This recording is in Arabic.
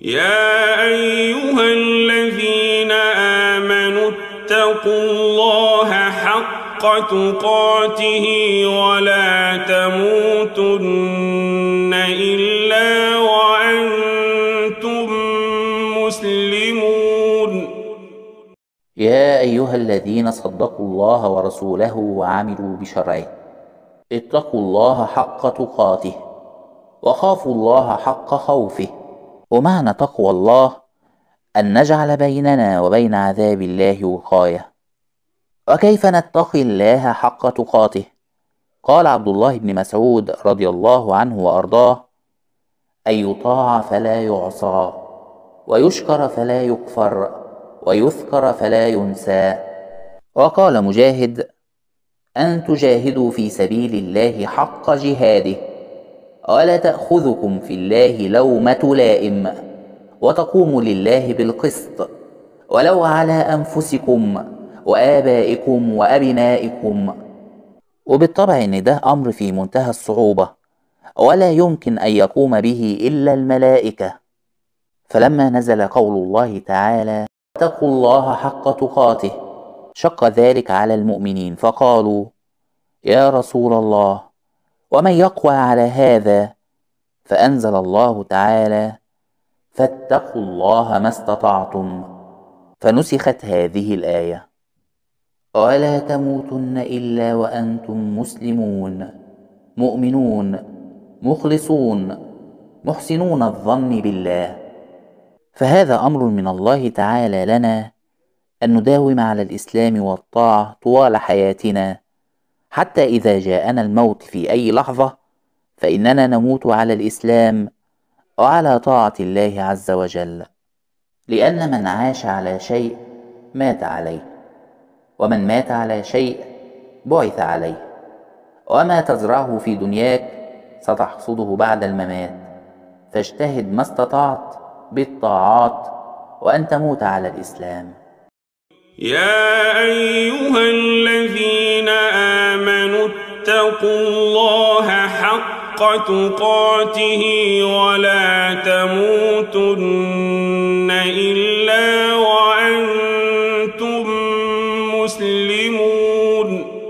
يا أيها الذين آمنوا اتقوا الله حق تقاته ولا تموتن إلا وأنتم مسلمون يا أيها الذين صدقوا الله ورسوله وعملوا بشرعه اتقوا الله حق تقاته وخافوا الله حق خوفه ومعنى تقوى الله أن نجعل بيننا وبين عذاب الله وقاية وكيف نتقي الله حق تقاته قال عبد الله بن مسعود رضي الله عنه وأرضاه أن يطاع فلا يعصى ويشكر فلا يكفر ويذكر فلا ينسى وقال مجاهد أن تجاهدوا في سبيل الله حق جهاده ولا تأخذكم في الله لومة لائم وتقوموا لله بالقسط ولو على أنفسكم وآبائكم وأبنائكم وبالطبع إن ده أمر في منتهى الصعوبة ولا يمكن أن يقوم به إلا الملائكة فلما نزل قول الله تعالى اتقوا الله حق تقاته شق ذلك على المؤمنين فقالوا يا رسول الله ومن يقوى على هذا فأنزل الله تعالى فاتقوا الله ما استطعتم فنسخت هذه الآية ولا تموتن إلا وأنتم مسلمون مؤمنون مخلصون محسنون الظن بالله فهذا أمر من الله تعالى لنا أن نداوم على الإسلام والطاعة طوال حياتنا حتى إذا جاءنا الموت في أي لحظة فإننا نموت على الإسلام وعلى طاعة الله عز وجل لأن من عاش على شيء مات عليه ومن مات على شيء بعث عليه وما تزرعه في دنياك ستحصده بعد الممات فاجتهد ما استطعت بالطاعات وأن تموت على الإسلام يا أيها الذين فاتقوا الله حق تقاته ولا تموتن إلا وأنتم مسلمون